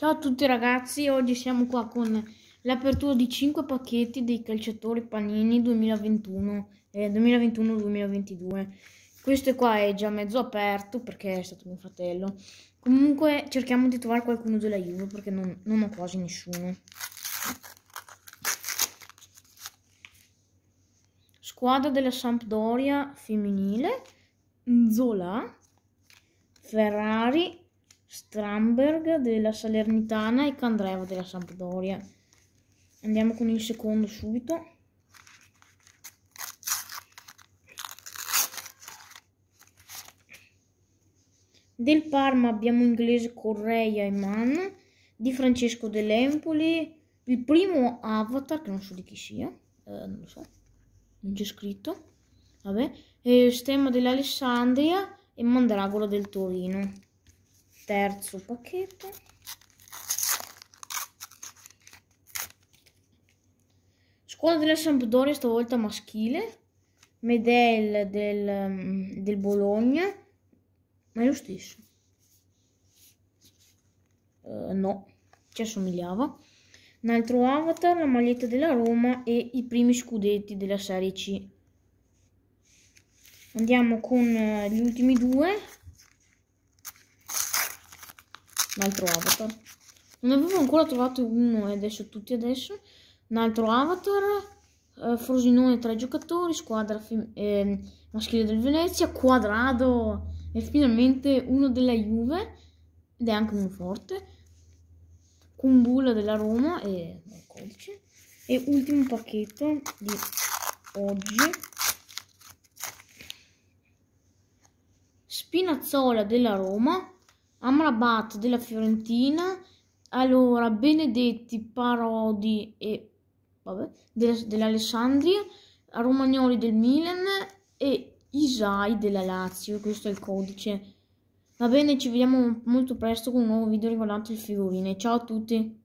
Ciao a tutti ragazzi, oggi siamo qua con l'apertura di 5 pacchetti dei calciatori panini 2021 2021-2022 questo qua è già mezzo aperto perché è stato mio fratello comunque cerchiamo di trovare qualcuno dell'aiuto perché non, non ho quasi nessuno squadra della Sampdoria femminile Zola Ferrari Stramberg della Salernitana e Candreva della Sampdoria. Andiamo con il secondo subito. Del Parma abbiamo inglese Correia e Mann, di Francesco dell'Empoli, il primo avatar, che non so di chi sia, eh, non lo so, non c'è scritto, vabbè, e stemma dell'Alessandria e Mandragola del Torino terzo pacchetto squadra della Sampdoria stavolta maschile Medel del, mm, del Bologna ma è lo stesso uh, no ci assomigliava un altro avatar la maglietta della Roma e i primi scudetti della Serie C andiamo con eh, gli ultimi due un altro avatar. Non avevo ancora trovato uno e adesso tutti adesso. Un altro avatar, eh, Frosinone tra i giocatori, squadra eh, maschile del Venezia, Quadrado e finalmente uno della Juve ed è anche uno forte. Kumbulla della Roma e il codice. E ultimo pacchetto di oggi. Spinazzola della Roma Amrabat della Fiorentina, allora Benedetti Parodi e, vabbè, de, dell'Alessandria, Romagnoli del Milan e Isai della Lazio, questo è il codice. Va bene, ci vediamo molto presto con un nuovo video riguardante le figurine. Ciao a tutti!